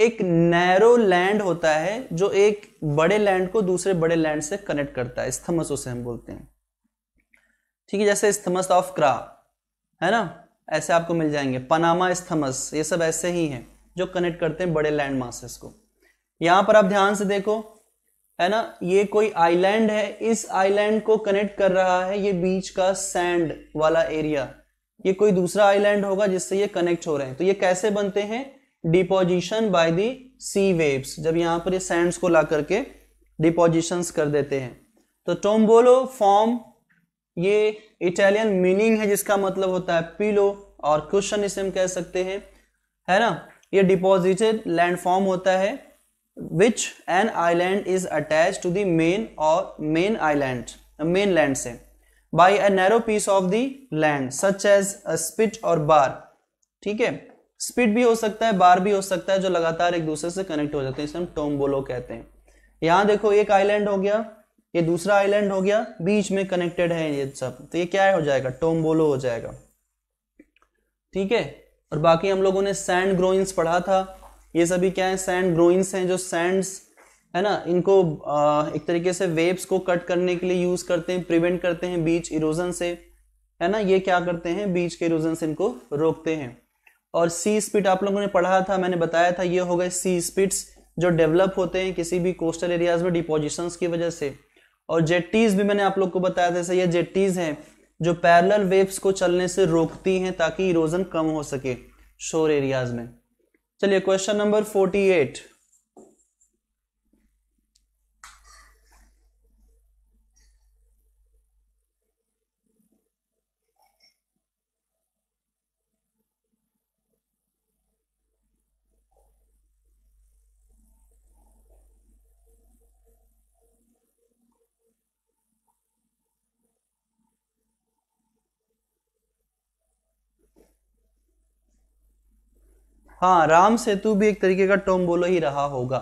एक नैरो लैंड होता है जो एक बड़े लैंड को दूसरे बड़े लैंड से कनेक्ट करता है इस्थमस उसे हम बोलते हैं ठीक है जैसे इस्थमस ऑफ क्रा है ना ऐसे आपको मिल जाएंगे पनामा स्थमस ये सब ऐसे ही हैं जो कनेक्ट करते हैं बड़े लैंड मासेस को यहां पर आप ध्यान से देखो है ना ये कोई आइलैंड है इस आइलैंड को कनेक्ट कर रहा है ये बीच का सैंड वाला एरिया ये कोई दूसरा आइलैंड होगा जिससे ये कनेक्ट हो रहे हैं तो ये कैसे बनते हैं deposition by the sea waves जब यहां पर ये सैंड्स को ला करके डिपोजिशंस कर देते हैं तो टोम्बोलो फॉर्म ये इटालियन मीनिंग है जिसका मतलब होता है पीलो और क्वेश्चन इसे हम कह सकते हैं है ना ये डिपॉजिटेड लैंडफॉर्म होता है which an island is attach to the main और मेन आईलैंड मेन लैंड से by a narrow piece of the land such as spit और बार ठीक है स्पिट भी हो सकता है बार भी हो सकता है जो लगातार एक दूसरे से कनेक्ट हो जाते हैं इसे हम टोम्बोलो कहते हैं यहां देखो एक आइलैंड हो गया ये दूसरा आइलैंड हो गया बीच में कनेक्टेड है ये सब तो ये क्या हो जाएगा टोम्बोलो हो जाएगा ठीक है और बाकी हम लोगों ने सैंड ग्रोइंस पढ़ा था ये सभी क्या है सैंड ग्रोइंस हैं जो सैंड्स है ना इनको आ, एक तरीके से वेव्स को कट करने के लिए यूज करते हैं प्रिवेंट करते हैं बीच इरोजन से है ना ये क्या करते हैं बीच के इरोजन से इनको रोकते हैं और सी स्पिट आप लोगों ने पढ़ा था मैंने बताया था ये हो गए सी स्पिट्स जो डेवलप होते हैं किसी भी कोस्टल एरियाज में डिपोजिशंस की वजह से और जेट्टीज भी मैंने आप लोग को बताया था ये जेट्टीज हैं जो पैरल वेव्स को चलने से रोकती हैं ताकि इरोजन कम हो सके शोर एरियाज में चलिए क्वेश्चन नंबर फोर्टी एट हाँ राम सेतु भी एक तरीके का टर्म बोलो ही रहा होगा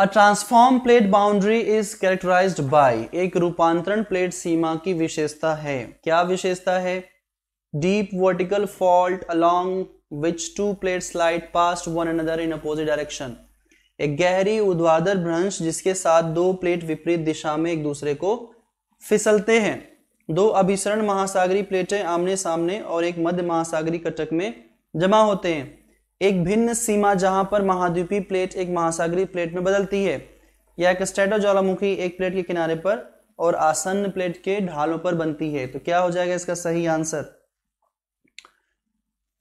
a transform plate boundary is characterise by एक रूपांतरण प्लेट सीमा की विशेषता है क्या विशेषता है deep vertical fault along which two plate slide past one another in opposite direction एक गहरी उद्वादर भ्रंश जिसके साथ दो प्लेट विपरीत दिशा में एक दूसरे को फिसलते हैं दो अभिसरण महासागरी प्लेटें आमने सामने और एक मध्य महासागरी कटक में जमा होते हैं एक भिन्न सीमा जहां पर महाद्वीपीय प्लेट एक महासागरीय प्लेट में बदलती है या एक स्टेटो ज्वालामुखी एक प्लेट के किनारे पर और आसन्न प्लेट के ढालों पर बनती है तो क्या हो जाएगा इसका सही आंसर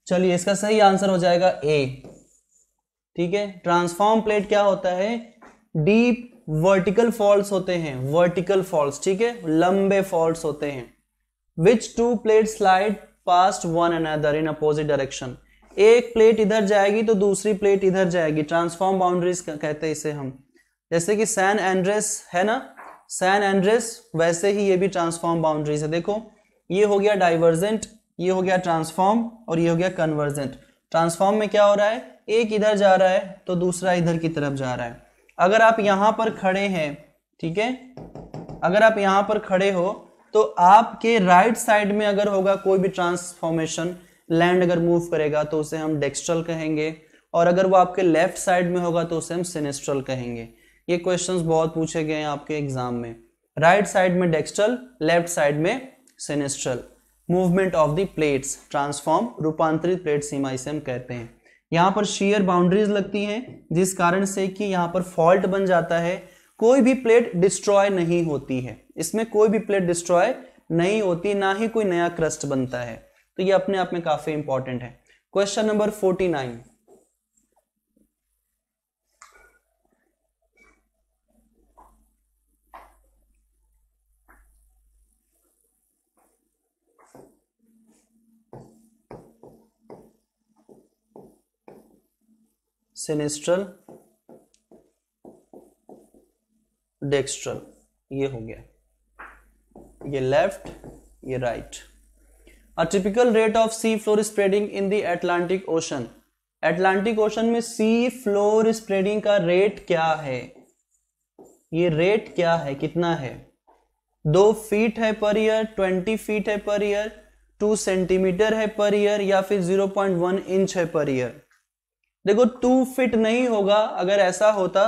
चलिए इसका सही आंसर हो जाएगा ए ठीक है ट्रांसफॉर्म प्लेट क्या होता है डीप वर्टिकल फॉल्ट होते हैं वर्टिकल फॉल्ट ठीक है लंबे फॉल्ट होते हैं which two plate slide past one another in opposite direction एक प्लेट इधर जाएगी तो दूसरी प्लेट इधर जाएगी ट्रांसफॉर्म बाउंड्रीज कहते हैं इसे हम जैसे कि सैन एंड्रेस है ना सैन एंड्रेस वैसे ही ये भी ट्रांसफॉर्म बाउंड्रीज है देखो ये हो गया डाइवर्जेंट ये हो गया ट्रांसफॉर्म और ये हो गया कन्वर्जेंट ट्रांसफॉर्म में क्या हो रहा है एक इधर जा रहा है तो दूसरा इधर की तरफ जा रहा है अगर आप यहां पर खड़े हैं ठीक है अगर आप यहां पर खड़े हो तो आपके राइट साइड में अगर होगा कोई भी ट्रांसफॉर्मेशन लैंड अगर मूव करेगा तो उसे हम डेक्स्ट्रल कहेंगे और अगर वो आपके लेफ्ट साइड में होगा तो उसे हम सिनेस्ट्रल कहेंगे ये क्वेश्चंस बहुत पूछे गए हैं आपके एग्जाम में राइट साइड में डेक्स्ट्रल लेफ्ट साइड में sinistral movement of the plates transform रूपांतरित प्लेट सीमा इसे हम कहते हैं यहाँ पर शेयर बाउंड्रीज लगती हैं जिस कारण से कि यहाँ पर फॉल्ट बन जाता है कोई भी प्लेट डिस्ट्रॉय नहीं होती है इसमें कोई भी प्लेट डिस्ट्रॉय नहीं होती ना ही कोई नया क्रस्ट बनता है तो ये अपने आप में काफी इंपॉर्टेंट है question number forty nine sinistral dextral ये हो गया ये लेफ्ट ये right a typical rate of sea floor spreading in the Atlantic ocean Atlantic ocean में सी फ्लोर स्प्रेडिंग का रेट क्या है ये रेट क्या है कितना है दो फीट है पर ईयर ट्वेंटी फीट है पर ईयर टू सेंटीमीटर है पर ईयर या फिर जीरो पॉइंट वन इंच है पर ईयर देखो टू फीट नहीं होगा अगर ऐसा होता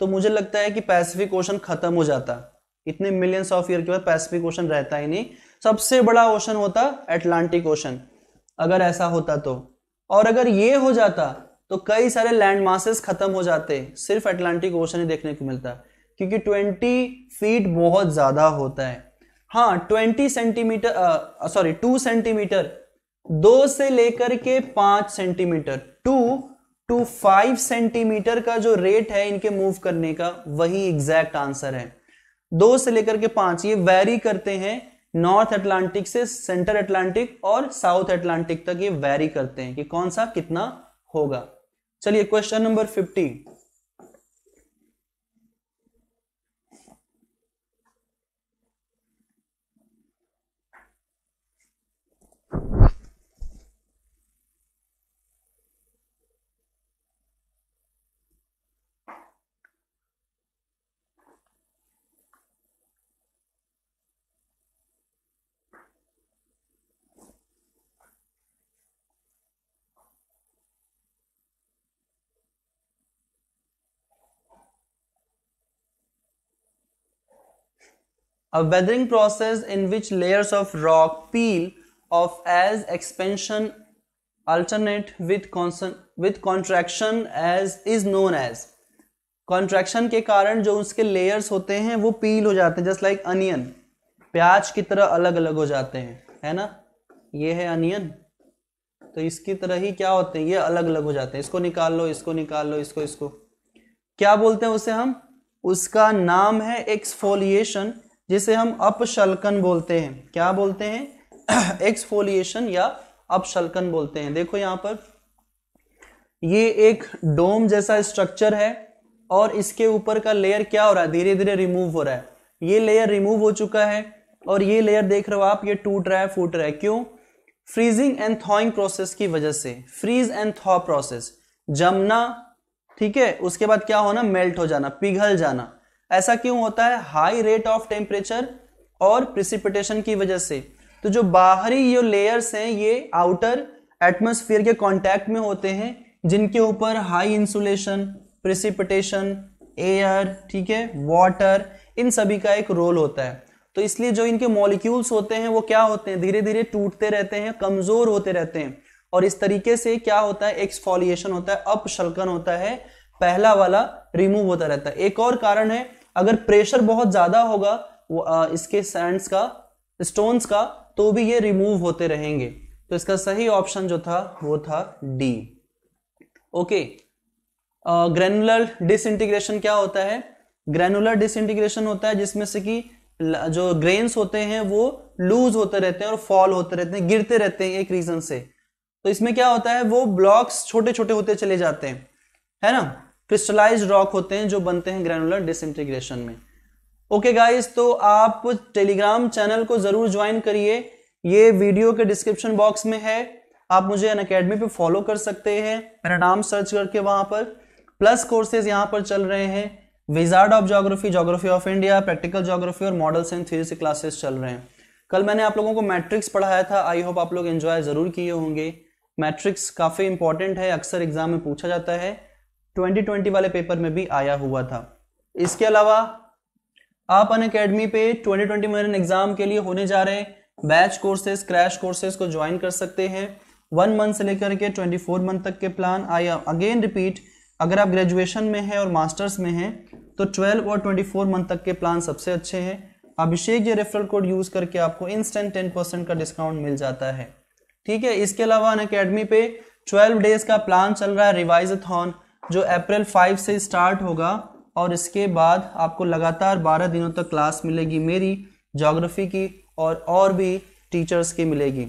तो मुझे लगता है कि पैसिफिक ओशन खत्म हो जाता इतने मिलियंस ऑफ ईयर के बाद पैसिफिक ओशन रहता ही नहीं सबसे बड़ा ओशन होता एटलांटिक ओशन अगर ऐसा होता तो और अगर ये हो जाता तो कई सारे लैंड मासेस खत्म हो जाते सिर्फ एटलांटिक ओशन ही देखने को मिलता क्योंकि 20 फीट बहुत ज़्यादा होता है हाँ 20 सेंटीमीटर सॉरी 2 सेंटीमीटर दो से लेकर के पांच centimetre two to five centimetre का जो रेट है इनके मूव करने का वही एग्जैक्ट आंसर है दो से लेकर के पांच ये वैरी करते हैं नॉर्थ अटलांटिक से सेंटर अटलांटिक और साउथ अटलांटिक तक ये वैरी करते हैं कि कौन सा कितना होगा चलिए question number fifty A weathering process in which layers of rock peel off as expansion alternate with constant with contraction as is known as contraction के कारण जो उसके लेयर्स होते हैं वो पील हो जाते हैं जस्ट लाइक अनियन प्याज की तरह अलग अलग हो जाते हैं है ना ये है अनियन तो इसकी तरह ही क्या होते हैं ये अलग अलग हो जाते हैं इसको निकाल लो इसको निकाल लो इसको इसको क्या बोलते हैं उसे हम उसका नाम है एक्सफोलिएशन जिसे हम अपशलकन बोलते हैं क्या बोलते हैं एक्सफोलिएशन या अपशलकन बोलते हैं देखो यहां पर ये एक डोम जैसा स्ट्रक्चर है और इसके ऊपर का लेयर क्या हो रहा है धीरे धीरे रिमूव हो रहा है ये लेयर रिमूव हो चुका है और ये लेयर देख रहे हो आप ये टूट रहा है फूट रहा है क्यों फ्रीजिंग एंड थॉइंग प्रोसेस की वजह से फ्रीज एंड थॉ प्रोसेस जमना ठीक है उसके बाद क्या होना मेल्ट हो जाना पिघल जाना ऐसा क्यों होता है हाई रेट ऑफ टेम्परेचर और प्रिसिपिटेशन की वजह से तो जो बाहरी जो लेयर्स हैं ये आउटर एटमोसफियर के कॉन्टैक्ट में होते हैं जिनके ऊपर हाई इंसुलेशन प्रिसिपिटेशन एयर ठीक है वाटर इन सभी का एक रोल होता है तो इसलिए जो इनके मॉलिक्यूल्स होते हैं वो क्या होते हैं धीरे धीरे टूटते रहते हैं कमजोर होते रहते हैं और इस तरीके से क्या होता है एक्सफोलिएशन होता है अपशलकन होता है पहला वाला रिमूव होता रहता है एक और कारण है अगर प्रेशर बहुत ज्यादा होगा इसके सैंड्स का स्टोन्स का तो भी ये रिमूव होते रहेंगे तो इसका सही ऑप्शन जो था वो था डी ओके ग्रेनुलर डिसइंटीग्रेशन क्या होता है ग्रेनुलर डिसइंटीग्रेशन होता है जिसमें से कि जो ग्रेन्स होते हैं वो लूज होते रहते हैं और फॉल होते रहते हैं गिरते रहते हैं एक रीजन से तो इसमें क्या होता है वो ब्लॉक्स छोटे छोटे होते चले जाते हैं है ना क्रिस्टलाइज रॉक होते हैं जो बनते हैं ग्रेनुलर डिसइंटीग्रेशन में ओके गाइज गाइस तो आप टेलीग्राम चैनल को जरूर ज्वाइन करिए ये वीडियो के डिस्क्रिप्शन बॉक्स में है आप मुझे अन अकेडमी पे फॉलो कर सकते हैं मेरा नाम सर्च करके वहां पर प्लस कोर्सेज यहाँ पर चल रहे हैं wizard of geography geography of India practical geography और मॉडल्स एंड थ्योरी से क्लासेस चल रहे हैं कल मैंने आप लोगों को मैट्रिक्स पढ़ाया था आई होप आप लोग एंजॉय जरूर किए होंगे मैट्रिक्स काफ़ी इंपॉर्टेंट है अक्सर एग्जाम में पूछा जाता है 2020 वाले पेपर में भी आया हुआ था इसके अलावा आप अन अकेडमी पे 2020 मरीन एग्जाम के लिए होने जा रहे बैच कोर्सेस क्रैश कोर्सेज को ज्वाइन कर सकते हैं वन मंथ से लेकर के 24 मंथ तक के प्लान आया अगेन रिपीट अगर आप ग्रेजुएशन में हैं और मास्टर्स में हैं तो 12 और 24 मंथ तक के प्लान सबसे अच्छे हैं अभिषेक ये रेफरल कोड यूज़ करके आपको इंस्टेंट टेन परसेंट का डिस्काउंट मिल जाता है ठीक है इसके अलावा अन अकेडमी पे ट्वेल्व डेज का प्लान चल रहा है रिवाइज थॉन जो अप्रैल फाइव से स्टार्ट होगा और इसके बाद आपको लगातार बारह दिनों तक क्लास मिलेगी मेरी जोग्राफी की और और भी टीचर्स की मिलेगी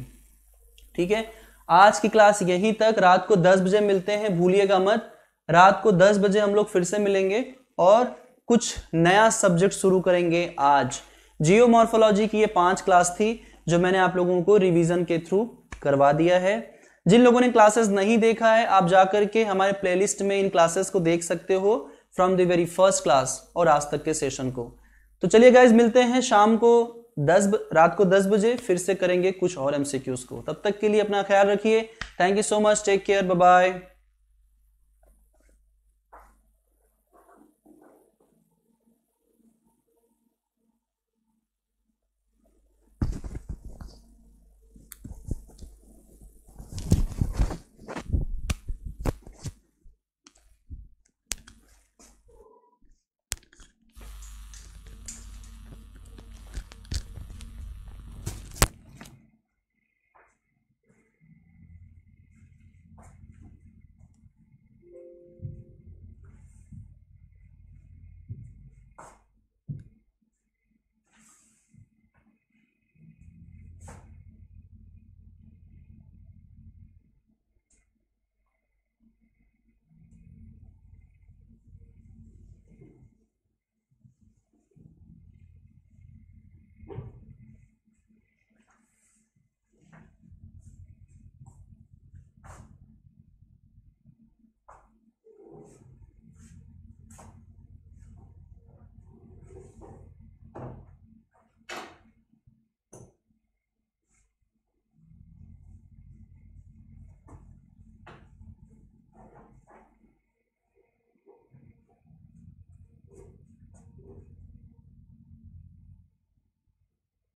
ठीक है आज की क्लास यहीं तक रात को दस बजे मिलते हैं भूलिएगा मत रात को दस बजे हम लोग फिर से मिलेंगे और कुछ नया सब्जेक्ट शुरू करेंगे आज मॉर्फोलॉजी की ये पांच क्लास थी जो मैंने आप लोगों को रिवीजन के थ्रू करवा दिया है जिन लोगों ने क्लासेस नहीं देखा है आप जाकर के हमारे प्लेलिस्ट में इन क्लासेस को देख सकते हो from the very first class और आज तक के सेशन को तो चलिए गाइज मिलते हैं शाम को दस रात को दस बजे फिर से करेंगे कुछ और एमसीक्यूज को तब तक के लिए अपना ख्याल रखिए thank you so much take care bye